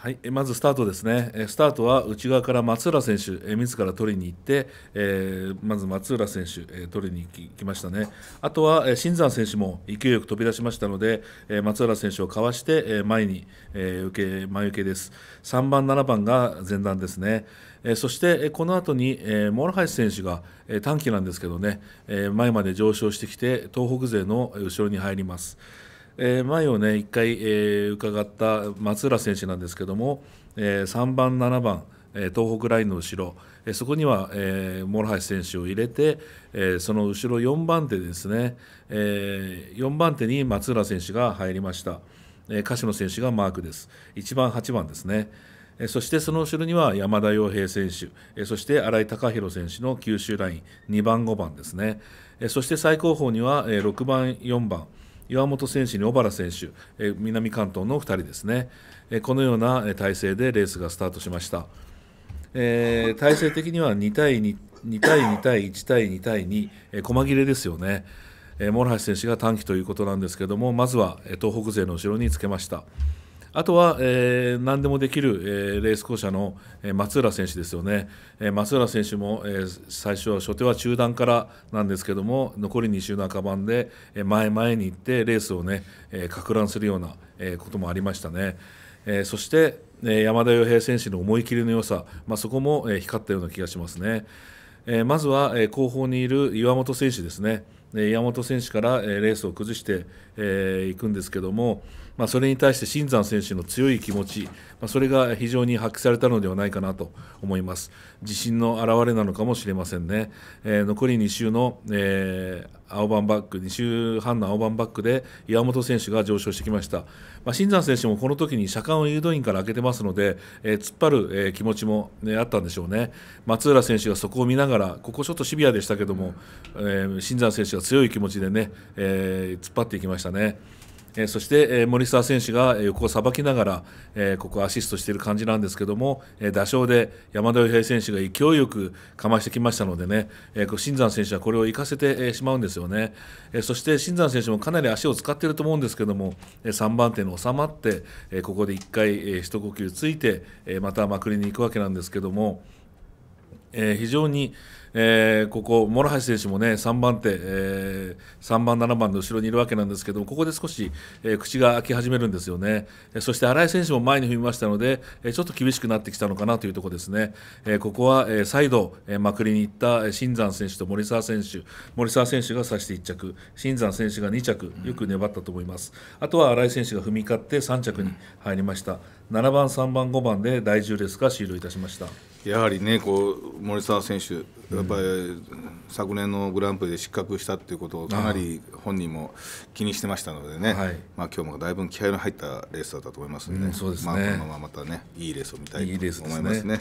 はい、まずスタートですね、スタートは内側から松浦選手、自ら取りに行って、まず松浦選手、取りに行きましたね、あとは新山選手も勢いよく飛び出しましたので、松浦選手をかわして、前に、受け前受けです、3番、7番が前段ですね、そしてこの後に、えー、モ選手が、短期なんですけどね、前まで上昇してきて、東北勢の後ろに入ります。えー、前をね、一回、えー、伺った松浦選手なんですけども、えー、3番、7番、東北ラインの後ろ、そこには、諸橋選手を入れて、その後ろ4番手ですね、4番手に松浦選手が入りました。柏鹿島選手がマークです。1番、8番ですね。そしてその後ろには山田洋平選手、そして新井貴弘選手の九州ライン、2番、5番ですね、そして最高峰には6番、4番、岩本選手に小原選手、え南関東の2人ですね、えこのような体制でレースがスタートしました、えー、体制的には2対 2, 2対2対1対2対2、え細切れですよね、えー、諸橋選手が短期ということなんですけどもまずは東北勢の後ろにつけました。あとは、えー、何でもできる、えー、レース校舎の、えー、松浦選手ですよね、えー、松浦選手も、えー、最初は初手は中段からなんですけども残り2周の赤ばで、えー、前前に行ってレースをね、えー、乱するような、えー、こともありましたね、えー、そして、えー、山田洋平選手の思い切りの良さ、まあ、そこも、えー、光ったような気がしますね、えー、まずは、えー、後方にいる岩本選手ですね、えー、岩本選手から、えー、レースを崩してい、えー、くんですけどもまあ、それに対して新山選手の強い気持ち、まあ、それが非常に発揮されたのではないかなと思います。自信の表れなのかもしれませんね。えー、残り2周の、えー、青番バック、2周半の青番バックで岩本選手が上昇してきました。まあ、新山選手もこの時に車間を誘導員から開けてますので、えー、突っ張る、え気持ちも、ね、あったんでしょうね。松浦選手がそこを見ながら、ここちょっとシビアでしたけども、え新山選手が強い気持ちでね、え突っ張っていきましたね。えそして、え森澤選手が横をさばきながら、えここアシストしている感じなんですけども、え打賞で山田洋平選手が勢いよくかましてきましたのでね、えー、新山選手はこれを生かせて、しまうんですよね、えそして新山選手もかなり足を使っていると思うんですけども、え3番手に収まって、えここで1回、えー、一呼吸ついて、えまたまくりに行くわけなんですけども、え非常に、えー、ここ、諸橋選手もね3番手、えー、3番、7番の後ろにいるわけなんですけどもここで少し、えー、口が開き始めるんですよね、えそして新井選手も前に踏みましたので、えちょっと厳しくなってきたのかなというところですね、えここは、え再度、えまくりにいった新山選手と森澤選手森澤選手が指して1着新山選手が2着よく粘ったと思います、うん、あとは新井選手が踏み勝って3着に入りました。7番、3番、5番で第10レースが終了いたしましたやはりねこう森澤選手やっぱり昨年のグランプリで失格したっていうことをかなり本人も気にしてましたのでね、はいまあ今日もだいぶ気合いの入ったレースだったと思いますので、まあ、このまままたねいいレースを見たいと思いますね。いい